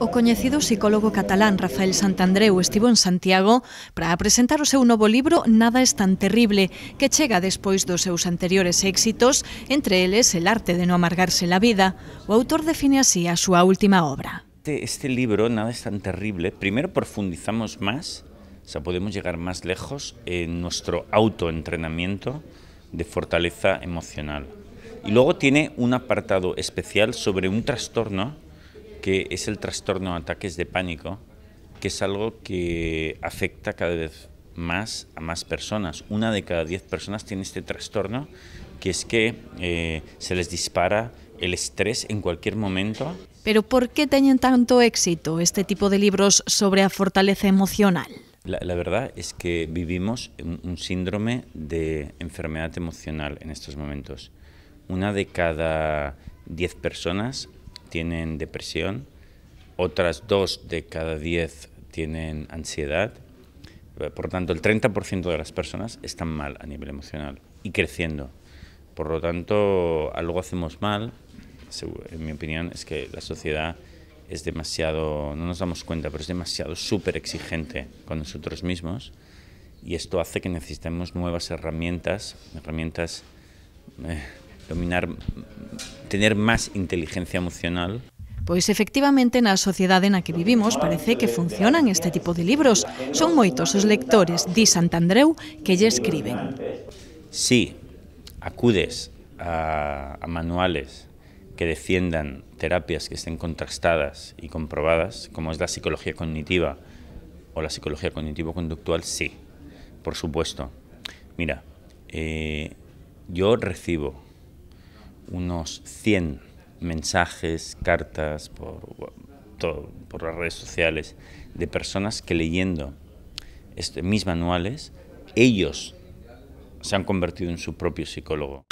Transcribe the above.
O coñecido psicólogo catalán Rafael Santandreu estivo en Santiago para presentar o seu novo libro Nada es tan terrible, que chega despois dos seus anteriores éxitos, entre eles El arte de no amargarse la vida. O autor define así a súa última obra. Este, este libro, Nada es tan terrible, primero profundizamos más, o sea, podemos llegar más lejos en nuestro autoentrenamiento de fortaleza emocional. Y logo tiene un apartado especial sobre un trastorno que es el trastorno de ataques de pánico, que es algo que afecta cada vez más a más personas. Una de cada diez personas tiene este trastorno, que es que eh, se les dispara el estrés en cualquier momento. Pero ¿por qué tienen tanto éxito este tipo de libros sobre la fortaleza emocional? La, verdad es que vivimos un síndrome de enfermedad emocional en estos momentos. Una de cada diez personas tienen depresión, otras dos de cada diez tienen ansiedad. Por lo tanto, el 30% de las personas están mal a nivel emocional y creciendo. Por lo tanto, algo hacemos mal, en mi opinión, es que la sociedad es demasiado, no nos damos cuenta, pero es demasiado súper exigente con nosotros mismos y esto hace que necesitemos nuevas herramientas, herramientas eh, dominar, tener más inteligencia emocional. Pues efectivamente en la sociedad en la que vivimos parece que funcionan este tipo de libros. Son muy tosos lectores, di Santandreu, que ya escriben. Si acudes a, manuales que defiendan terapias que estén contrastadas y comprobadas, como es la psicología cognitiva o la psicología cognitivo-conductual, sí, por supuesto. Mira, eh, yo recibo unos 100 mensajes, cartas por, por las redes sociales de personas que leyendo este, mis manuales, ellos se han convertido en su propio psicólogo.